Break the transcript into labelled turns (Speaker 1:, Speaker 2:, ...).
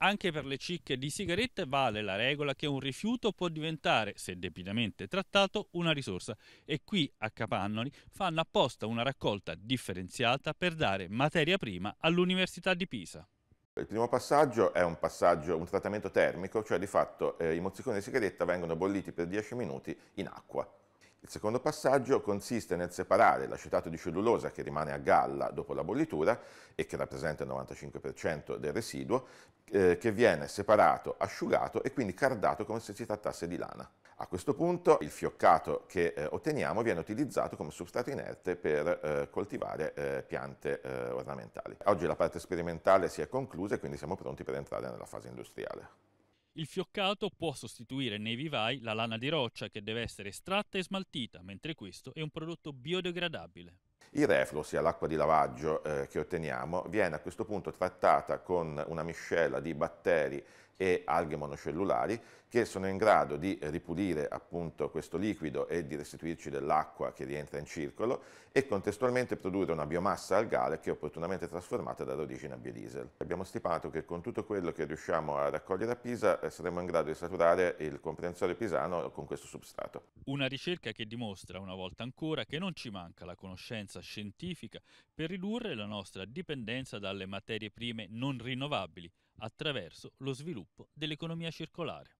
Speaker 1: Anche per le cicche di sigarette vale la regola che un rifiuto può diventare, se debitamente trattato, una risorsa e qui a Capannoli fanno apposta una raccolta differenziata per dare materia prima all'Università di Pisa.
Speaker 2: Il primo passaggio è un, passaggio, un trattamento termico, cioè di fatto eh, i mozziconi di sigaretta vengono bolliti per 10 minuti in acqua. Il secondo passaggio consiste nel separare l'acetato di cellulosa che rimane a galla dopo la bollitura e che rappresenta il 95% del residuo, eh, che viene separato, asciugato e quindi cardato come se si trattasse di lana. A questo punto il fioccato che eh, otteniamo viene utilizzato come substrato inerte per eh, coltivare eh, piante eh, ornamentali. Oggi la parte sperimentale si è conclusa e quindi siamo pronti per entrare nella fase industriale.
Speaker 1: Il fioccato può sostituire nei vivai la lana di roccia che deve essere estratta e smaltita, mentre questo è un prodotto biodegradabile.
Speaker 2: Il refluo, ossia l'acqua di lavaggio eh, che otteniamo, viene a questo punto trattata con una miscela di batteri e alghe monocellulari che sono in grado di ripulire appunto questo liquido e di restituirci dell'acqua che rientra in circolo e contestualmente produrre una biomassa algale che è opportunamente trasformata dall'origine a biodiesel. Abbiamo stimato che con tutto quello che riusciamo a raccogliere a Pisa eh, saremo in grado di saturare il comprensorio pisano con questo
Speaker 1: substrato. Una ricerca che dimostra una volta ancora che non ci manca la conoscenza scientifica per ridurre la nostra dipendenza dalle materie prime non rinnovabili attraverso lo sviluppo dell'economia circolare.